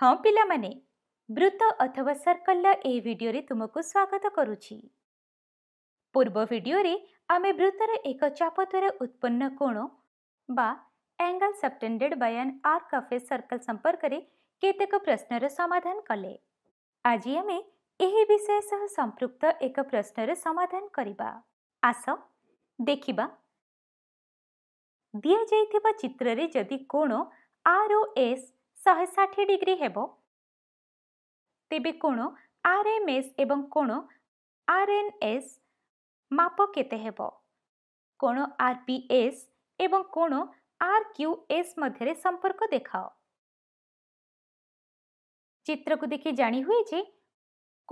ହଁ ପିଲାମାନେ ବୃତ୍ତ ଅଥବା ସର୍କଲର ଏହି ଭିଡ଼ିଓରେ ତୁମକୁ ସ୍ୱାଗତ କରୁଛି ପୂର୍ବ ଭିଡ଼ିଓରେ ଆମେ ବୃତ୍ତର ଏକ ଚାପ ଦ୍ୱାରା ଉତ୍ପନ୍ନ କୋଣ ବା ଆଙ୍ଗଲ୍ ସବଟେଣ୍ଡେଡ୍ ବାଇ ଆନ୍ ଆର୍କ ଅଫ୍ ଏ ସର୍କଲ ସମ୍ପର୍କରେ କେତେକ ପ୍ରଶ୍ନର ସମାଧାନ କଲେ ଆଜି ଆମେ ଏହି ବିଷୟ ସହ ସମ୍ପୃକ୍ତ ଏକ ପ୍ରଶ୍ନର ସମାଧାନ କରିବା ଆସ ଦେଖିବା ଦିଆଯାଇଥିବା ଚିତ୍ରରେ ଯଦି କୋଣ ଆର୍ ଓ ଏସ୍ ଶହେ ଷାଠିଏ ଡିଗ୍ରୀ ହେବ ତେବେ କୋଣ ଆର୍ ଏମ୍ ଏସ୍ ଏବଂ କୋଣ ଆର୍ ଏନ୍ ଏସ୍ ମାପ କେତେ ହେବ କୋଣ ଆର୍ ପି ଏସ୍ ଏବଂ କୋଣ ଆର୍ କ୍ୟୁ ଏସ୍ ମଧ୍ୟରେ ସମ୍ପର୍କ ଦେଖାଅ ଚିତ୍ରକୁ ଦେଖି ଜାଣିହୁଏ ଯେ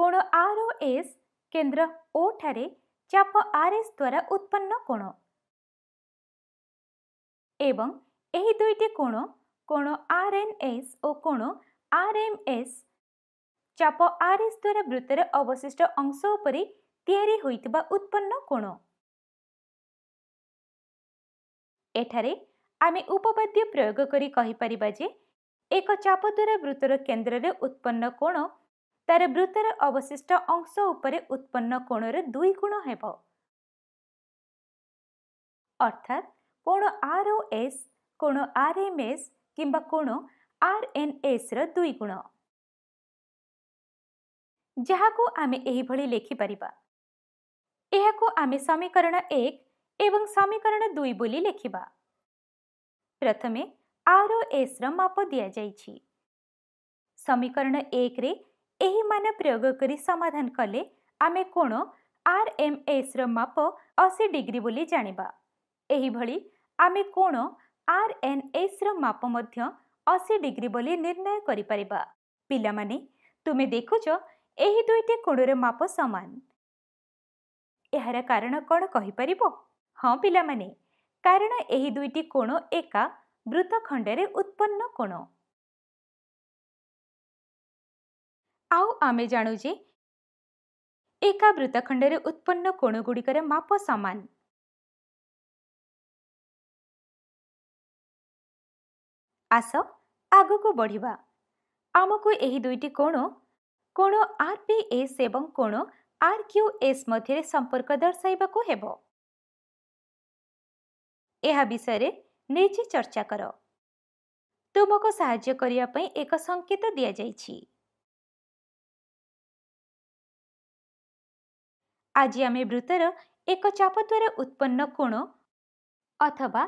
କୋଣ ଆର୍ ଓ ଏସ୍ କେନ୍ଦ୍ର ଓ ଠାରେ ଚାପ ଆର୍ ଏସ୍ ଦ୍ୱାରା ଉତ୍ପନ୍ନ କୋଣ ଏବଂ ଏହି ଦୁଇଟି କୋଣ କୋଣ ଆର୍ଏନ୍ଏସ୍ ଓ କୋଣ ଆର୍ଏମ୍ଏସ୍ ଚାପ ଆର୍ଏସ୍ ଦ୍ୱାରା ବୃତ୍ତରେ ଅବଶିଷ୍ଟ ଅଂଶ ଉପରେ ତିଆରି ହୋଇଥିବା ଉତ୍ପନ୍ନ କୋଣ ଏଠାରେ ଆମେ ଉପପାଦ୍ୟ ପ୍ରୟୋଗ କରି କହିପାରିବା ଯେ ଏକ ଚାପ ଦ୍ୱାରା ବୃତ୍ତର କେନ୍ଦ୍ରରେ ଉତ୍ପନ୍ନ କୋଣ ତା'ର ବୃତ୍ତର ଅବଶିଷ୍ଟ ଅଂଶ ଉପରେ ଉତ୍ପନ୍ନ କୋଣର ଦୁଇ ଗୁଣ ହେବ ଅର୍ଥାତ୍ କୋଣ ଆର୍ଓ ଏସ୍ କୋଣ ଆର୍ଏମ୍ଏସ୍ କିମ୍ବା କୋଣ ଆର୍ଏନ୍ଏସ୍ର ଦୁଇ ଗୁଣ ଯାହାକୁ ଆମେ ଏହିଭଳି ଲେଖିପାରିବା ଏହାକୁ ଆମେ ସମୀକରଣ ଏକ ଏବଂ ସମୀକରଣ ଦୁଇ ବୋଲି ଲେଖିବା ପ୍ରଥମେ ଆର୍ ଓ ଏସ୍ର ମାପ ଦିଆଯାଇଛି ସମୀକରଣ ଏକରେ ଏହି ମାନ ପ୍ରୟୋଗ କରି ସମାଧାନ କଲେ ଆମେ କୋଣ ଆର୍ ଏମ୍ ଏସ୍ର ମାପ ଅଶୀ ଡିଗ୍ରୀ ବୋଲି ଜାଣିବା ଏହିଭଳି ଆମେ କୋଣ ଆର୍ଏନ୍ଏସ୍ର ମାପ ମଧ୍ୟ ଅଶୀ ଡିଗ୍ରୀ ବୋଲି ନିର୍ଣ୍ଣୟ କରିପାରିବା ପିଲାମାନେ ତୁମେ ଦେଖୁଛ ଏହି ଦୁଇଟି କୋଣର ମାପ ସମାନ ଏହାର କାରଣ କ'ଣ କହିପାରିବ ହଁ ପିଲାମାନେ କାରଣ ଏହି ଦୁଇଟି କୋଣ ଏକା ବୃତ୍ତଖଣ୍ଡରେ ଉତ୍ପନ୍ନ କୋଣ ଆଉ ଆମେ ଜାଣୁ ଯେ ଏକା ବୃତ୍ତଖଣ୍ଡରେ ଉତ୍ପନ୍ନ କୋଣଗୁଡ଼ିକର ମାପ ସମାନ ଆସ ଆଗକୁ ବଢ଼ିବା ଆମକୁ ଏହି ଦୁଇଟି କୋଣ କୋଣ ଆର୍ ପି ଏସ୍ ଏବଂ କୋଣ ଆର୍ କ୍ୟୁ ଏସ୍ ମଧ୍ୟରେ ସମ୍ପର୍କ ଦର୍ଶାଇବାକୁ ହେବ ଏହା ବିଷୟରେ ନିଜେ ଚର୍ଚ୍ଚା କର ତୁମକୁ ସାହାଯ୍ୟ କରିବା ପାଇଁ ଏକ ସଂକେତ ଦିଆଯାଇଛି ଆଜି ଆମେ ବୃତ୍ତର ଏକ ଚାପ ଦ୍ୱାରା ଉତ୍ପନ୍ନ କୋଣ ଅଥବା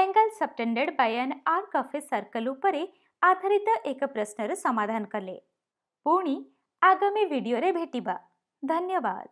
angle subtended by an arc of a circle ઉપર આધારિત એક પ્રશ્નર સમાધાન કલે ପୁଣି ଆଗାମୀ ଭିଡ଼ିଓରେ ଭେଟିବା ଧନ୍ୟବାଦ